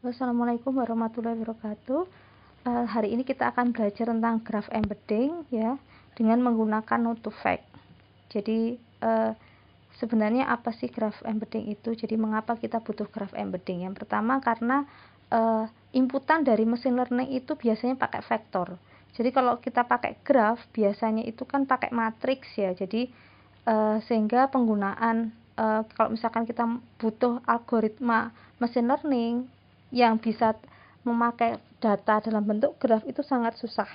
Assalamualaikum warahmatullahi wabarakatuh. Uh, hari ini kita akan belajar tentang graph embedding ya dengan menggunakan node to fact. Jadi uh, sebenarnya apa sih graph embedding itu? Jadi mengapa kita butuh graph embedding? Yang pertama karena uh, inputan dari mesin learning itu biasanya pakai vektor. Jadi kalau kita pakai graph biasanya itu kan pakai matriks ya. Jadi uh, sehingga penggunaan uh, kalau misalkan kita butuh algoritma mesin learning yang bisa memakai data dalam bentuk graf itu sangat susah.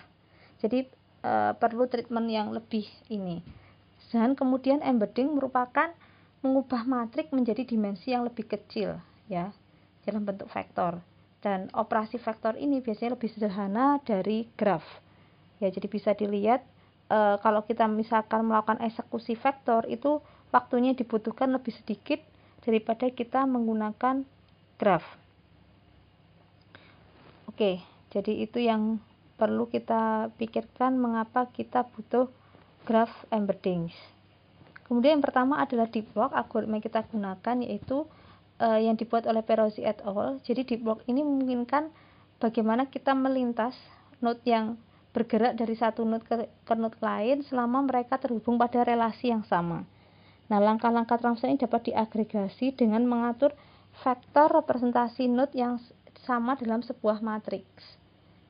Jadi e, perlu treatment yang lebih ini. Dan kemudian embedding merupakan mengubah matrik menjadi dimensi yang lebih kecil ya dalam bentuk vektor. Dan operasi vektor ini biasanya lebih sederhana dari graf. Ya, jadi bisa dilihat e, kalau kita misalkan melakukan eksekusi vektor itu waktunya dibutuhkan lebih sedikit daripada kita menggunakan graf. Oke, jadi itu yang perlu kita pikirkan mengapa kita butuh graph embeddings. Kemudian yang pertama adalah deep block algoritma yang kita gunakan yaitu uh, yang dibuat oleh Perosi et al. Jadi deep block ini memungkinkan bagaimana kita melintas node yang bergerak dari satu node ke, ke node lain selama mereka terhubung pada relasi yang sama. Nah, langkah-langkah transfer ini dapat diagregasi dengan mengatur vektor representasi node yang sama dalam sebuah matriks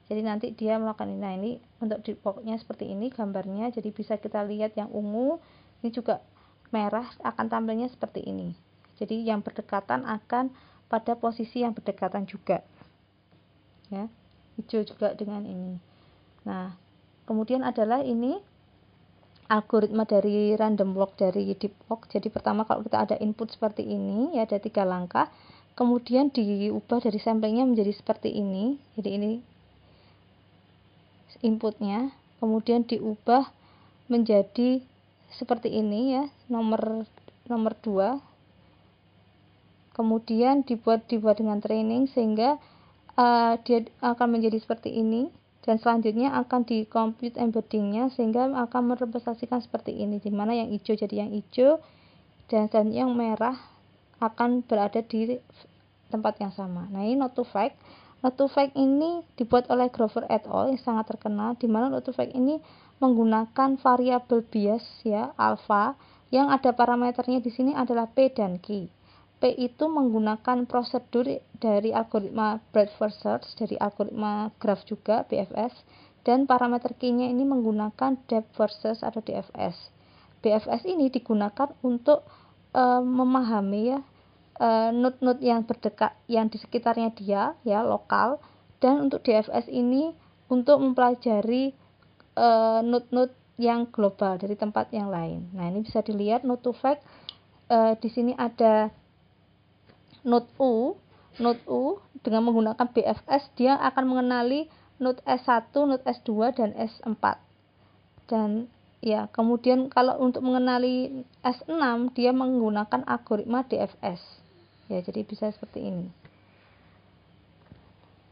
jadi nanti dia melakukan ini nah ini untuk di pokoknya seperti ini gambarnya jadi bisa kita lihat yang ungu ini juga merah akan tampilnya seperti ini jadi yang berdekatan akan pada posisi yang berdekatan juga ya hijau juga dengan ini nah kemudian adalah ini algoritma dari random walk dari deep walk jadi pertama kalau kita ada input seperti ini ya ada tiga langkah kemudian diubah dari samplingnya menjadi seperti ini jadi ini inputnya kemudian diubah menjadi seperti ini ya nomor nomor 2 kemudian dibuat dibuat dengan training sehingga uh, dia akan menjadi seperti ini dan selanjutnya akan di compute embeddingnya sehingga akan merepresentasikan seperti ini di mana yang hijau jadi yang hijau dan yang merah akan berada di tempat yang sama. Nah, ini not to fact. ini dibuat oleh Grover et al. yang sangat terkenal di mana not to ini menggunakan variabel bias ya alfa yang ada parameternya di sini adalah P dan Q. P itu menggunakan prosedur dari algoritma breadth first search dari algoritma graph juga BFS dan parameter Q-nya ini menggunakan depth first search atau DFS. BFS ini digunakan untuk eh, memahami ya Eh, node-node yang berdekat yang di sekitarnya dia ya lokal dan untuk DFS ini untuk mempelajari uh, eh, node-node yang global dari tempat yang lain. Nah, ini bisa dilihat node to fact uh, di sini ada node U, node U dengan menggunakan BFS dia akan mengenali node S1, node S2 dan S4. Dan ya kemudian kalau untuk mengenali S6 dia menggunakan algoritma DFS ya jadi bisa seperti ini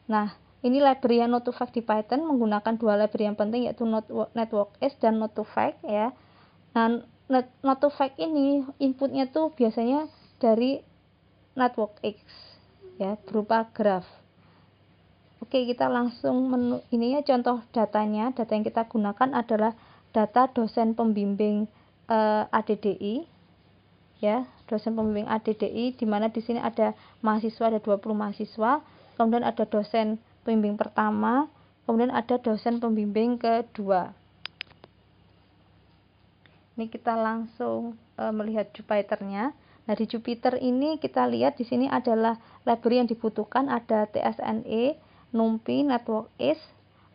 nah ini library yang not fact di Python menggunakan dua library yang penting yaitu network S dan not fact ya nah not, to fact ini inputnya tuh biasanya dari network X ya berupa graph Oke kita langsung menu ini ya contoh datanya data yang kita gunakan adalah data dosen pembimbing eh, ADDI ya dosen pembimbing ADDI di mana di sini ada mahasiswa ada 20 mahasiswa, kemudian ada dosen pembimbing pertama, kemudian ada dosen pembimbing kedua. Ini kita langsung e, melihat Jupiternya. Nah, di Jupiter ini kita lihat di sini adalah library yang dibutuhkan ada TSNE, NumPy, Network is,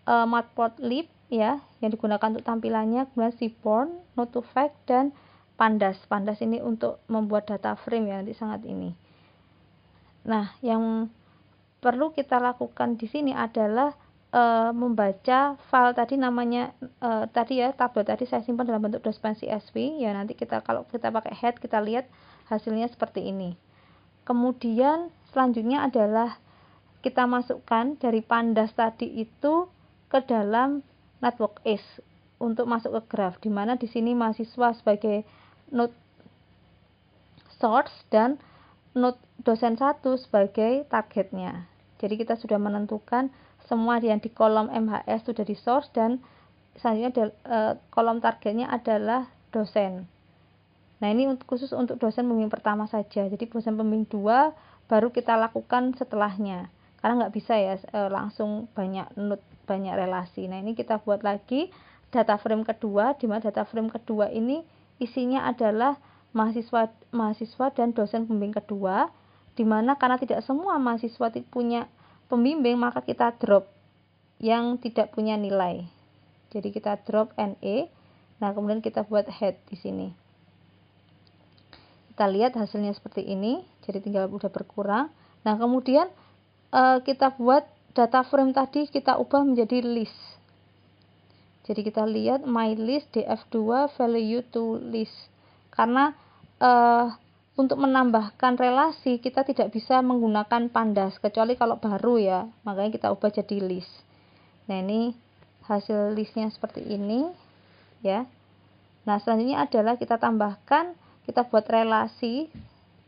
e, Matplotlib ya yang digunakan untuk tampilannya, kemudian Seaborn, NotuFact dan pandas pandas ini untuk membuat data frame yang sangat ini nah yang perlu kita lakukan di sini adalah e, membaca file tadi namanya e, tadi ya tabel tadi saya simpan dalam bentuk dospan CSV ya nanti kita kalau kita pakai head kita lihat hasilnya seperti ini kemudian selanjutnya adalah kita masukkan dari pandas tadi itu ke dalam network is untuk masuk ke graph di mana di sini mahasiswa sebagai Nut Source dan Nut dosen 1 sebagai targetnya. Jadi kita sudah menentukan semua yang di kolom MHS sudah di source dan selanjutnya eh, kolom targetnya adalah dosen. Nah, ini khusus untuk dosen pembimbing pertama saja. Jadi dosen pembimbing 2 baru kita lakukan setelahnya. Karena nggak bisa ya eh, langsung banyak nut banyak relasi. Nah, ini kita buat lagi data frame kedua di mana data frame kedua ini Isinya adalah mahasiswa mahasiswa dan dosen pembimbing kedua, di mana karena tidak semua mahasiswa punya pembimbing maka kita drop yang tidak punya nilai. Jadi kita drop NE. Nah, kemudian kita buat head di sini. Kita lihat hasilnya seperti ini. Jadi tinggal udah berkurang. Nah, kemudian eh, kita buat data frame tadi kita ubah menjadi list jadi kita lihat my list df2 value to list karena uh, untuk menambahkan relasi kita tidak bisa menggunakan pandas kecuali kalau baru ya makanya kita ubah jadi list nah ini hasil listnya seperti ini ya nah selanjutnya adalah kita tambahkan kita buat relasi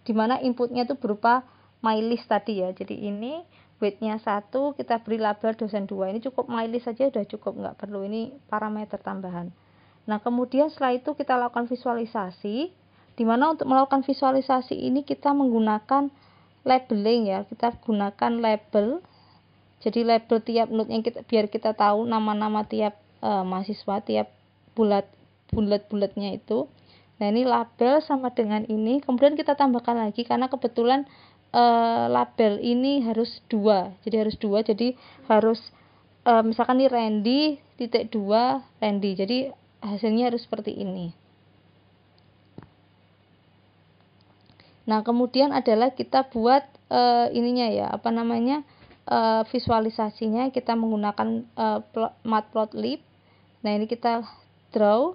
di mana inputnya itu berupa my list tadi ya jadi ini weightnya satu kita beri label dosen dua ini cukup mileage saja sudah cukup nggak perlu ini parameter tambahan nah kemudian setelah itu kita lakukan visualisasi dimana untuk melakukan visualisasi ini kita menggunakan labeling ya kita gunakan label jadi label tiap note yang kita biar kita tahu nama-nama tiap uh, mahasiswa tiap bulat bulat-bulatnya itu nah ini label sama dengan ini kemudian kita tambahkan lagi karena kebetulan uh, label ini harus dua jadi harus dua jadi harus uh, misalkan ini Randy titik dua Randy jadi hasilnya harus seperti ini nah kemudian adalah kita buat uh, ininya ya apa namanya uh, visualisasinya kita menggunakan uh, matplotlib nah ini kita draw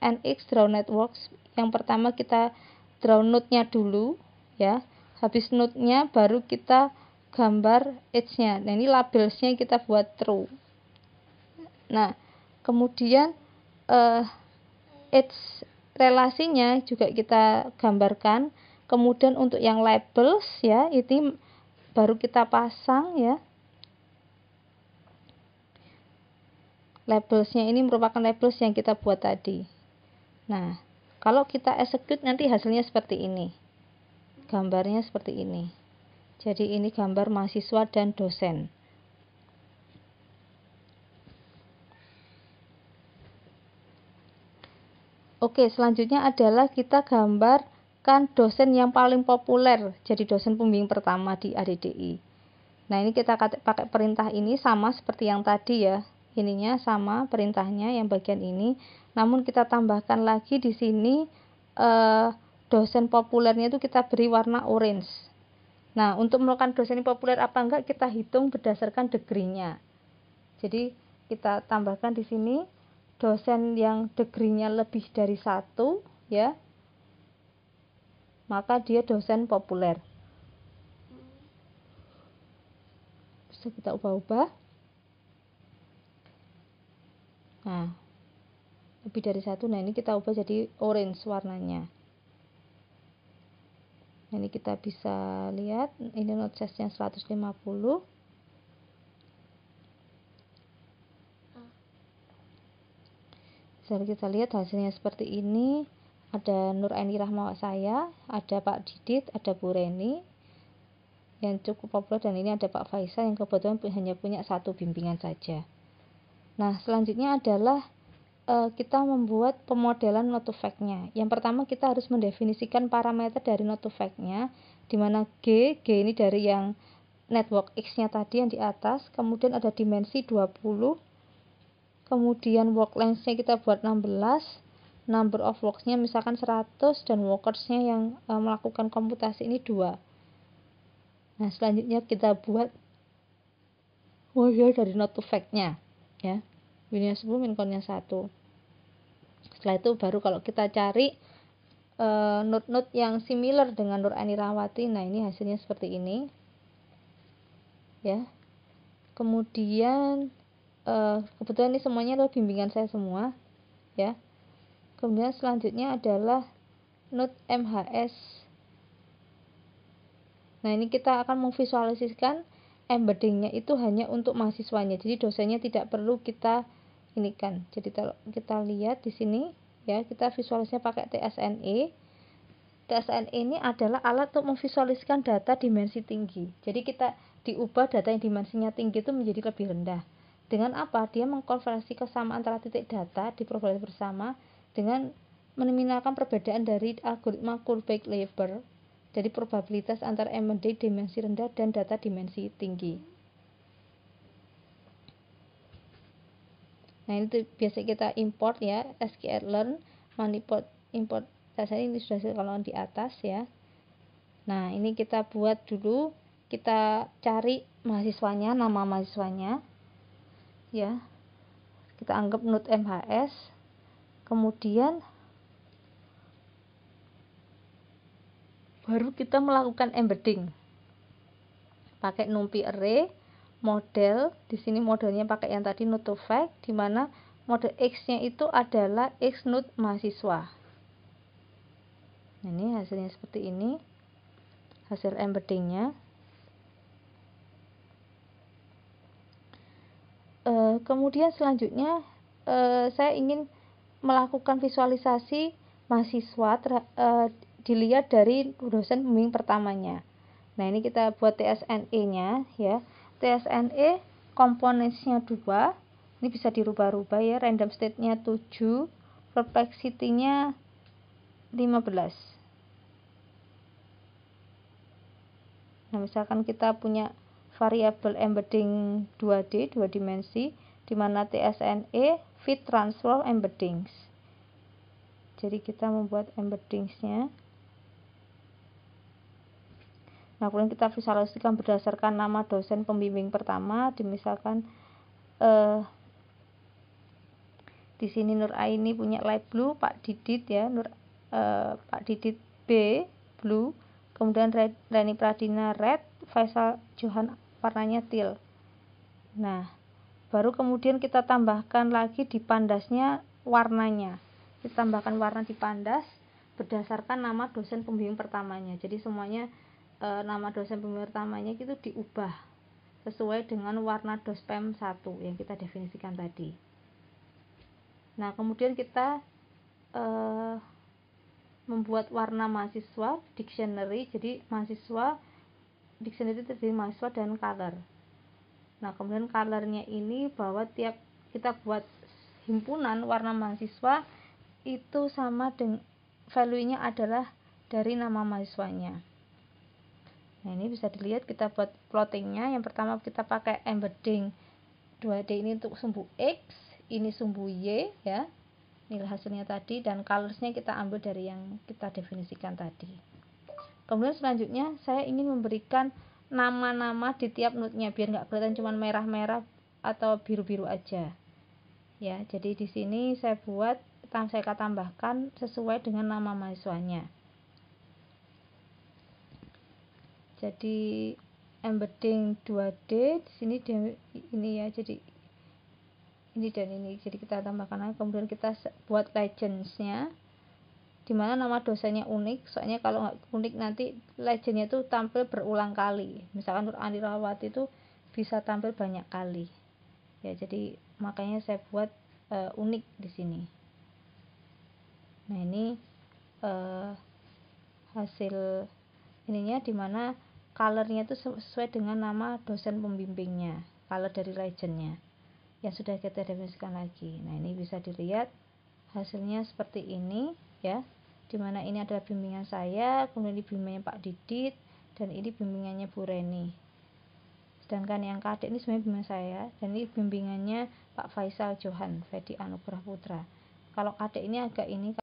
nx draw networks yang pertama kita draw node nya dulu ya habis note-nya baru kita gambar edge-nya nah ini nya kita buat true nah kemudian eh, edge relasinya juga kita gambarkan kemudian untuk yang labels ya ini baru kita pasang ya Labels-nya ini merupakan labels yang kita buat tadi nah kalau kita execute nanti hasilnya seperti ini Gambarnya seperti ini. Jadi ini gambar mahasiswa dan dosen. Oke, selanjutnya adalah kita gambarkan dosen yang paling populer jadi dosen pembimbing pertama di ADDI. Nah, ini kita pakai perintah ini sama seperti yang tadi ya. Ininya sama perintahnya yang bagian ini, namun kita tambahkan lagi di sini eh, dosen populernya itu kita beri warna orange. Nah, untuk melakukan dosen yang populer apa enggak kita hitung berdasarkan degree-nya. Jadi, kita tambahkan di sini dosen yang degree-nya lebih dari satu ya maka dia dosen populer bisa kita ubah-ubah nah lebih dari satu nah ini kita ubah jadi orange warnanya ini kita bisa lihat ini note size nya 150 misalnya kita lihat hasilnya seperti ini ada Nur Aini Rahmawat saya ada Pak Didit, ada Bu Reni yang cukup populer dan ini ada Pak Faisal yang kebetulan hanya punya satu bimbingan saja nah selanjutnya adalah uh, kita membuat pemodelan not to nya Yang pertama kita harus mendefinisikan parameter dari not to nya di G, G ini dari yang network X-nya tadi yang di atas, kemudian ada dimensi 20, kemudian work length-nya kita buat 16, number of works-nya misalkan 100, dan workers-nya yang uh, melakukan komputasi ini 2. Nah, selanjutnya kita buat model dari not to nya Ya, Winnya 10 min konnya 1 setelah itu baru kalau kita cari e, eh, node-node yang similar dengan Nur Anirawati nah ini hasilnya seperti ini ya kemudian uh, kebetulan ini semuanya adalah bimbingan saya semua ya kemudian selanjutnya adalah node MHS Nah, ini kita akan memvisualisasikan embeddingnya itu hanya untuk mahasiswanya. Jadi dosennya tidak perlu kita ini kan jadi kalau kita lihat di sini ya kita visualisnya pakai TSNE TSNE ini adalah alat untuk memvisualisikan data dimensi tinggi jadi kita diubah data yang dimensinya tinggi itu menjadi lebih rendah dengan apa dia mengkonversi kesamaan antara titik data di probabilitas bersama dengan menimalkan perbedaan dari algoritma Kullback-Lever Jadi probabilitas antara MD dimensi rendah dan data dimensi tinggi. nah ini tuh biasa kita import ya SQL learn manipot import saya ini sudah kalau di atas ya nah ini kita buat dulu kita cari mahasiswanya nama mahasiswanya ya kita anggap nut MHS kemudian baru kita melakukan embedding pakai numpi array model di sini modelnya pakai yang tadi note fact di mana model X nya itu adalah X nut mahasiswa nah, ini hasilnya seperti ini hasil embeddingnya e, kemudian selanjutnya e, saya ingin melakukan visualisasi mahasiswa ter, e, eh, dilihat dari dosen pembimbing pertamanya. Nah, ini kita buat TSNE-nya ya. TSNE komponennya 2 ini bisa dirubah-rubah ya random state-nya 7 perplexity-nya 15 Nah, misalkan kita punya variabel embedding 2D, dua dimensi, di mana TSNE fit transform embeddings. Jadi kita membuat embeddings-nya. Nah, kemudian kita visualisasikan berdasarkan nama dosen pembimbing pertama, dimisalkan eh, di sini Nur Aini punya light blue, Pak Didit ya, Nur eh, Pak Didit B blue, kemudian red, Rani Pradina red, Faisal Johan warnanya teal. Nah, baru kemudian kita tambahkan lagi di pandasnya warnanya. Kita tambahkan warna di pandas berdasarkan nama dosen pembimbing pertamanya. Jadi semuanya e, nama dosen pembimbing utamanya itu diubah sesuai dengan warna dospem 1 yang kita definisikan tadi. Nah, kemudian kita e, membuat warna mahasiswa dictionary. Jadi mahasiswa dictionary terdiri mahasiswa dan color. Nah, kemudian colornya ini bahwa tiap kita buat himpunan warna mahasiswa itu sama dengan value-nya adalah dari nama mahasiswanya nah ini bisa dilihat kita buat plottingnya yang pertama kita pakai embedding 2D ini untuk sumbu X ini sumbu Y ya nilai hasilnya tadi dan colorsnya kita ambil dari yang kita definisikan tadi kemudian selanjutnya saya ingin memberikan nama-nama di tiap nutnya biar nggak kelihatan cuma merah-merah atau biru-biru aja ya jadi di sini saya buat saya tambahkan sesuai dengan nama mahasiswanya jadi embedding 2D di sini ini ya jadi ini dan ini jadi kita tambahkan lagi kemudian kita buat legendsnya dimana nama dosanya unik soalnya kalau nggak unik nanti legendnya itu tampil berulang kali misalkan Nur Rawat itu bisa tampil banyak kali ya jadi makanya saya buat uh, unik di sini nah ini uh, hasil ininya dimana colornya itu sesuai dengan nama dosen pembimbingnya color dari legendnya yang sudah kita definisikan lagi nah ini bisa dilihat hasilnya seperti ini ya dimana ini adalah bimbingan saya kemudian ini bimbingannya Pak Didit dan ini bimbingannya Bu Reni sedangkan yang kadek ini sebenarnya bimbingan saya dan ini bimbingannya Pak Faisal Johan Fedi Anugrah Putra kalau kadek ini agak ini